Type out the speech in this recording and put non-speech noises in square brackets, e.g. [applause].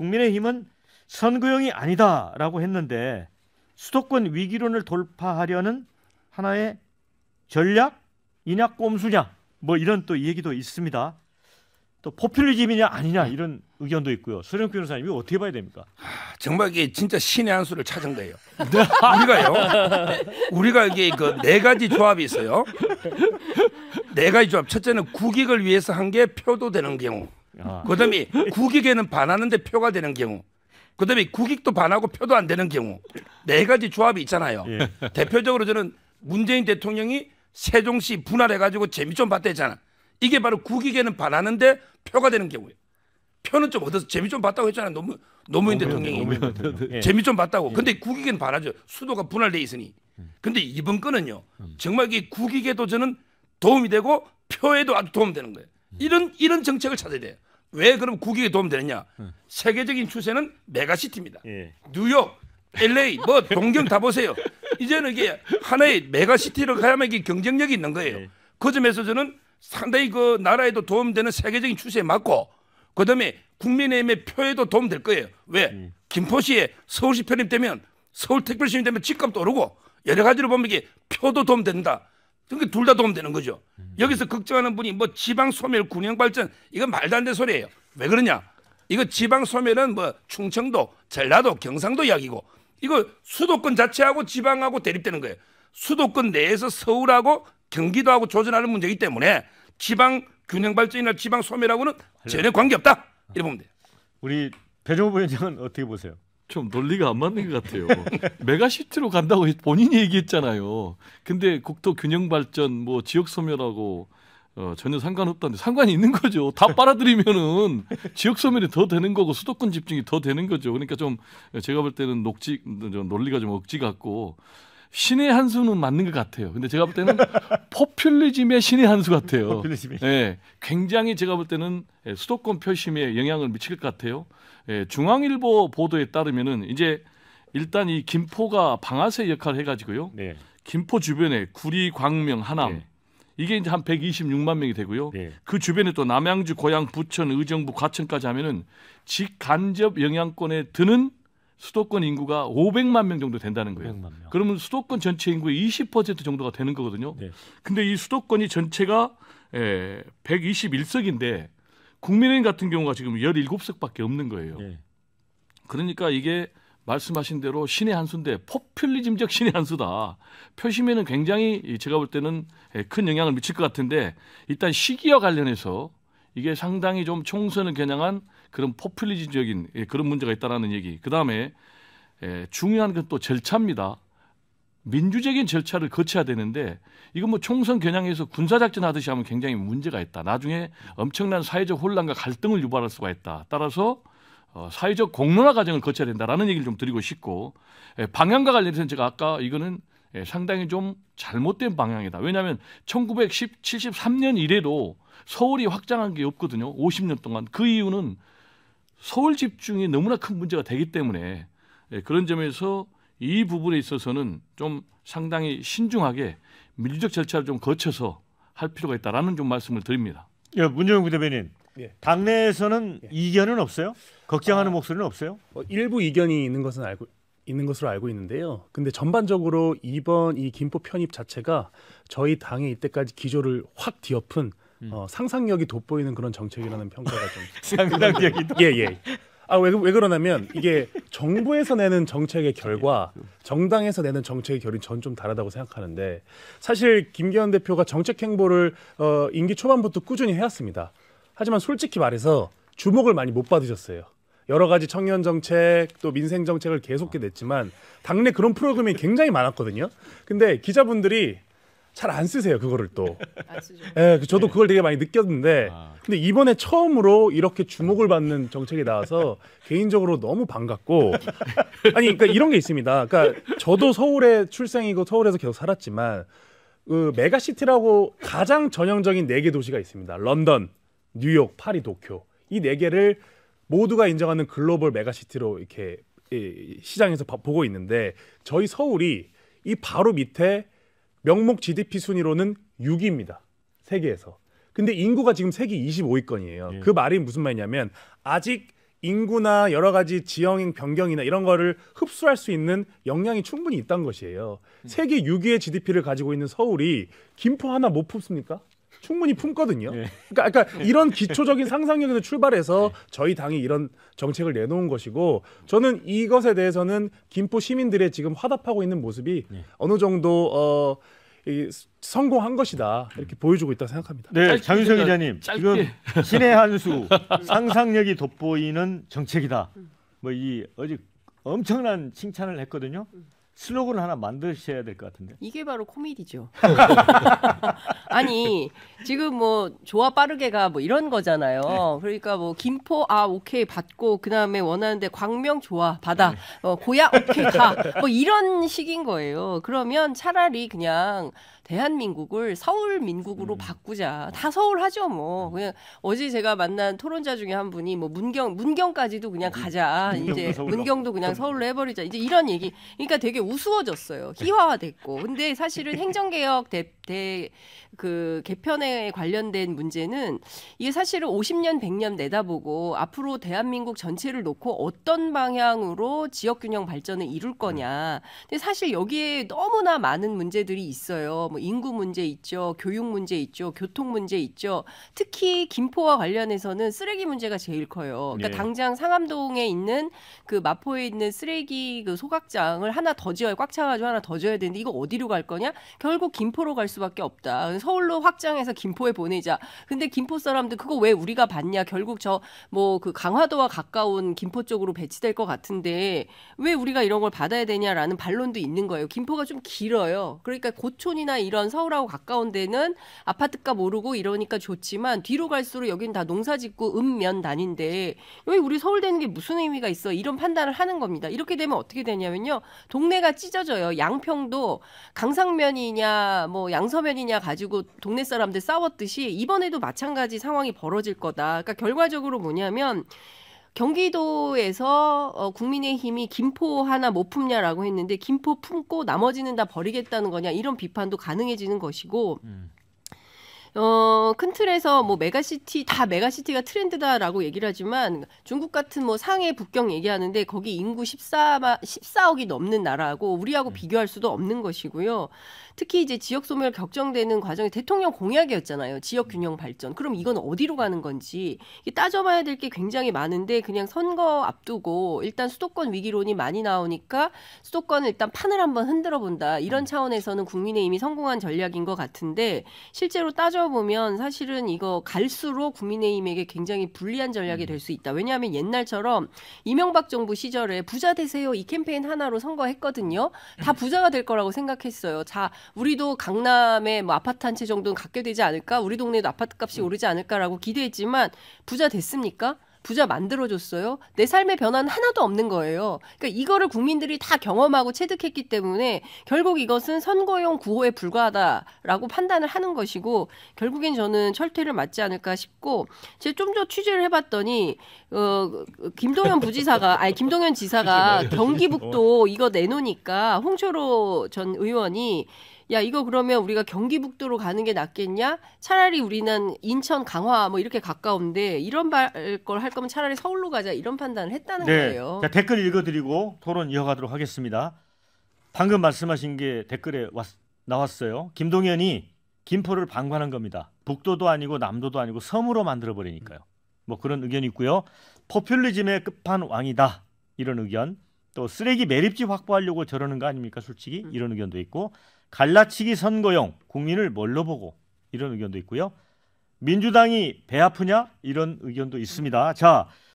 국민의힘은 선거용이 아니다라고 했는데 수도권 위기론을 돌파하려는 하나의 전략 이약 꼼수냐 뭐 이런 또 얘기도 있습니다. 또 포퓰리즘이냐 아니냐 이런 의견도 있고요. 서령 변호사님이 어떻게 봐야 됩니까? 아, 정말 이게 진짜 신의 한 수를 찾은 거예요. [laughs] 우리가요. 우리가 이게 그 네 가지 조합이 있어요. 네 가지 조합. 첫째는 국익을 위해서 한 게 표도 되는 경우. 아. 그다음에 국익에는 반하는데 표가 되는 경우. 그다음에 국익도 반하고 표도 안 되는 경우 네 가지 조합이 있잖아요. 예. 대표적으로 저는 문재인 대통령이 세종시 분할해 가지고 재미 좀 봤다 했잖아. 이게 바로 국익에는 반하는데 표가 되는 경우예요. 표는 좀 얻어서 재미 좀 봤다고 했잖아요. 노무, 노무현 대통령이 노무현 예. 예. 재미 좀 봤다고. 예. 근데 국익에는 반하죠. 수도가 분할돼 있으니. 근데 이번 거는요 음. 정말 이 국익에도 저는 도움이 되고 표에도 아주 도움되는 거예요. 이런 이런 정책을 찾아야 돼요. 왜 그럼 국익에 도움 되느냐? 음. 세계적인 추세는 메가시티입니다. 예. 뉴욕, LA, 뭐 동경 다 보세요. 이제는 이게 하나의 메가시티로 가야만 이게 경쟁력이 있는 거예요. 예. 그 점에서 저는 상당히 그 나라에도 도움되는 세계적인 추세에 맞고 그다음에 국민의힘의 표에도 도움될 거예요. 왜? 음. 김포시에 서울시 편입되면 서울특별시민 되면 집값도 오르고 여러 가지로 보면 이게 표도 도움된다. 그러니까 둘 다 도움되는 거죠. 음. 여기서 걱정하는 분이 뭐 지방 소멸 군영 발전 이건 말도 안 되는 소리예요. 왜 그러냐? 이거 지방 소멸은 뭐 충청도, 전라도, 경상도 이야기고 이거 수도권 자체하고 지방하고 대립되는 거예요. 수도권 내에서 서울하고 경기도하고 조절하는 문제이기 때문에 지방 균형 발전이나 지방 소멸하고는 전혀 관계 없다. 이렇게 보면 돼요. 우리 배종호 부위장은 어떻게 보세요? 좀 논리가 안 맞는 것 같아요. 메가시티로 간다고 본인이 얘기했잖아요. 근데 국토 균형 발전 뭐 지역 소멸하고 어, 전혀 상관없다는데 상관이 있는 거죠. 다 빨아들이면은 지역 소멸이 더 되는 거고 수도권 집중이 더 되는 거죠. 그러니까 좀 제가 볼 때는 녹지 논리가 좀 억지 같고 신의 한 수는 맞는 것 같아요. 근데 제가 볼 때는 [laughs] 포퓰리즘의 신의 한 수 같아요. 예, 굉장히 제가 볼 때는 예, 수도권 표심에 영향을 미칠 것 같아요. 예, 중앙일보 보도에 따르면은 이제 일단 이 김포가 방아쇠 역할을 해가지고요. 네. 김포 주변에 구리, 광명, 하남 네. 이게 이제 한 126만 명이 되고요. 네. 그 주변에 또 남양주, 고양, 부천, 의정부, 과천까지 하면은 직간접 영향권에 드는 수도권 인구가 500만 명 정도 된다는 거예요. 그러면 수도권 전체 인구의 20% 정도가 되는 거거든요. 네. 근데 이 수도권이 전체가 에, 예, 121석인데 국민의힘 같은 경우가 지금 17석밖에 없는 거예요. 네. 그러니까 이게 말씀하신 대로 신의 한 수인데 포퓰리즘적 신의 한 수다. 표심에는 굉장히 제가 볼 때는 예, 큰 영향을 미칠 것 같은데 일단 시기와 관련해서 이게 상당히 좀 총선을 겨냥한 그런 포퓰리즘적인 예, 그런 문제가 있다라는 얘기. 그다음에 예, 중요한 건 또 절차입니다. 민주적인 절차를 거쳐야 되는데 이건 뭐 총선 겨냥해서 군사작전 하듯이 하면 굉장히 문제가 있다. 나중에 엄청난 사회적 혼란과 갈등을 유발할 수가 있다. 따라서 어, 사회적 공론화 과정을 거쳐야 된다라는 얘기를 좀 드리고 싶고 예, 방향과 관련해서는 제가 아까 이거는 예, 상당히 좀 잘못된 방향이다. 왜냐하면 1973년 이래로 서울이 확장한 게 없거든요. 50년 동안 그 이유는 서울 집중이 너무나 큰 문제가 되기 때문에 예, 그런 점에서 이 부분에 있어서는 좀 상당히 신중하게 민주적 절차를 좀 거쳐서 할 필요가 있다라는 좀 말씀을 드립니다. 예, 문재인 부대변인. 예. 당내에서는 예. 이견은 없어요? 걱정하는 아, 목소리는 없어요? 뭐 일부 이견이 있는 것은 알고 있는 것으로 알고 있는데요. 근데 전반적으로 이번 이 김포 편입 자체가 저희 당이 이때까지 기조를 확 뒤엎은 음. 어, 상상력이 돋보이는 그런 정책이라는 평가가 좀 [laughs] 상상력이 예예 아왜 왜 그러냐면 이게 정부에서 내는 정책의 결과 예. 정당에서 내는 정책의 결이 전좀 다르다고 생각하는데 사실 김기현 대표가 정책 행보를 어, 임기 초반부터 꾸준히 해왔습니다. 하지만 솔직히 말해서 주목을 많이 못 받으셨어요. 여러 가지 청년 정책 또 민생 정책을 계속해 냈지만 당내 그런 프로그램이 굉장히 많았거든요. 근데 기자분들이 잘안 쓰세요 그거를 또. 안 쓰죠. 예, 그 저도 네. 그걸 되게 많이 느꼈는데 아. 근데 이번에 처음으로 이렇게 주목을 받는 정책이 나와서 개인적으로 너무 반갑고 [laughs] 아니 그러니까 이런 게 있습니다. 그러니까 저도 서울에 출생이고 서울에서 계속 살았지만 그 메가시티라고 가장 전형적인 네 개 도시가 있습니다. 런던, 뉴욕, 파리, 도쿄 이 네 개를 모두가 인정하는 글로벌 메가시티로 이렇게 시장에서 보고 있는데 저희 서울이 이 바로 밑에 명목 GDP 순위로는 6위입니다. 세계에서. 근데 인구가 지금 세계 25위권이에요. 예. 그 말이 무슨 말이냐면 아직 인구나 여러 가지 지형 변경이나 이런 거를 흡수할 수 있는 역량이 충분히 있다는 것이에요. 음. 세계 6위의 GDP를 가지고 있는 서울이 김포 하나 못 품습니까? 충분히 품거든요. 예. 그러니까, 그러니까, 예. 이런 기초적인 상상력에서 출발해서 저희 당이 이런 정책을 내놓은 것이고 저는 이것에 대해서는 김포 시민들의 지금 화답하고 있는 모습이 예. 어느 정도 어, 이, 성공한 것이다 이렇게 보여주고 있다 생각합니다. 네, 장윤석 기자님 지금 신의 한 수 상상력이 돋보이는 정책이다. 뭐 이 어제 엄청난 칭찬을 했거든요. 슬로건 하나 만드셔야 될 것 같은데. 이게 바로 코미디죠. [laughs] 아니 지금 뭐 좋아 빠르게가 뭐 이런 거잖아요. 네. 그러니까 뭐 김포 아 오케이 받고 그 다음에 원하는데 광명 좋아 받아 네. 어, 고야 오케이 가뭐 이런 식인 거예요. 그러면 차라리 그냥 대한민국을 서울 민국으로 음. 바꾸자. 다 서울 하죠 뭐. 음. 그냥 어제 제가 만난 토론자 중에 한 분이 뭐 문경 문경까지도 그냥 음. 가자. 문경도 이제 문경도 그냥 서울로 해버리자. 이제 이런 얘기. 그러니까 되게 우스워졌어요. 희화화됐고. 근데 사실은 행정개혁 대 대그 개편에 관련된 문제는 이게 사실은 50년 100년 내다보고 앞으로 대한민국 전체를 놓고 어떤 방향으로 지역 균형 발전을 이룰 거냐. 근데 사실 여기에 너무나 많은 문제들이 있어요. 뭐 인구 문제 있죠. 교육 문제 있죠. 교통 문제 있죠. 특히 김포와 관련해서는 쓰레기 문제가 제일 커요. 그러니까 네. 당장 상암동에 있는 그 마포에 있는 쓰레기 그 소각장을 하나 더 지어야 꽉 차가지고 하나 더 지어야 되는데 이거 어디로 갈 거냐? 결국 김포로 갈 수. 수밖에 없다. 서울로 확장해서 김포에 보내자. 근데 김포 사람들 그거 왜 우리가 받냐? 결국 저 뭐 그 강화도와 가까운 김포 쪽으로 배치될 것 같은데 왜 우리가 이런 걸 받아야 되냐라는 반론도 있는 거예요. 김포가 좀 길어요. 그러니까 고촌이나 이런 서울하고 가까운 데는 아파트값 모르고 이러니까 좋지만 뒤로 갈수록 여긴 다 농사짓고 읍면 단인데 왜 우리 서울 되는 게 무슨 의미가 있어? 이런 판단을 하는 겁니다. 이렇게 되면 어떻게 되냐면요. 동네가 찢어져요. 양평도 강상면이냐 뭐양 양서면이냐 가지고 동네 사람들 싸웠듯이 이번에도 마찬가지 상황이 벌어질 거다. 그러니까 결과적으로 뭐냐면 경기도에서 어, 국민의힘이 김포 하나 못 품냐라고 했는데 김포 품고 나머지는 다 버리겠다는 거냐 이런 비판도 가능해지는 것이고 음. 어, 큰 틀에서 뭐 메가시티 다 메가시티가 트렌드다라고 얘기를 하지만 중국 같은 뭐 상해 북경 얘기하는데 거기 인구 14만 14억이 넘는 나라고 우리하고 음. 비교할 수도 없는 것이고요. 특히 이제 지역 소멸 격정되는 과정이 대통령 공약이었잖아요. 지역 음. 균형 발전. 그럼 이건 어디로 가는 건지 따져봐야 될 게 굉장히 많은데 그냥 선거 앞두고 일단 수도권 위기론이 많이 나오니까 수도권을 일단 판을 한번 흔들어 본다. 이런 음. 차원에서는 국민의힘이 성공한 전략인 것 같은데 실제로 따져 따져보면 사실은 이거 갈수록 국민의힘에게 굉장히 불리한 전략이 음. 될수 있다. 왜냐하면 옛날처럼 이명박 정부 시절에 부자 되세요 이 캠페인 하나로 선거했거든요. 다 부자가 될 거라고 생각했어요. 자, 우리도 강남에 뭐 아파트 한 채 정도는 갖게 되지 않을까? 우리 동네도 아파트 값이 음. 오르지 않을까라고 기대했지만 부자 됐습니까? 부자 만들어줬어요. 내 삶의 변화는 하나도 없는 거예요. 그러니까 이거를 국민들이 다 경험하고 체득했기 때문에 결국 이것은 선거용 구호에 불과하다라고 판단을 하는 것이고 결국엔 저는 철퇴를 맞지 않을까 싶고 제가 좀 더 취재를 해봤더니 어, 김동현 [laughs] 부지사가 아니 김동현 지사가 [laughs] 네, 네, 네. 경기북도 이거 내놓으니까 홍철호 전 의원이 야 이거 그러면 우리가 경기북도로 가는 게 낫겠냐? 차라리 우리는 인천 강화 뭐 이렇게 가까운데 이런 걸 할 거면 차라리 서울로 가자 이런 판단을 했다는 네. 거예요. 자, 댓글 읽어드리고 토론 이어가도록 하겠습니다. 방금 말씀하신 게 댓글에 왔, 나왔어요. 김동연이 김포를 방관한 겁니다. 북도도 아니고 남도도 아니고 섬으로 만들어 버리니까요. 뭐 그런 의견이 있고요. 포퓰리즘의 끝판왕이다 이런 의견. 또 쓰레기 매립지 확보하려고 저러는 거 아닙니까? 솔직히 음. 이런 의견도 있고 갈라치기 선거용 국민을 뭘로 보고 이런 의견도 있고요. 민주당이 배 아프냐 이런 의견도 있습니다. 자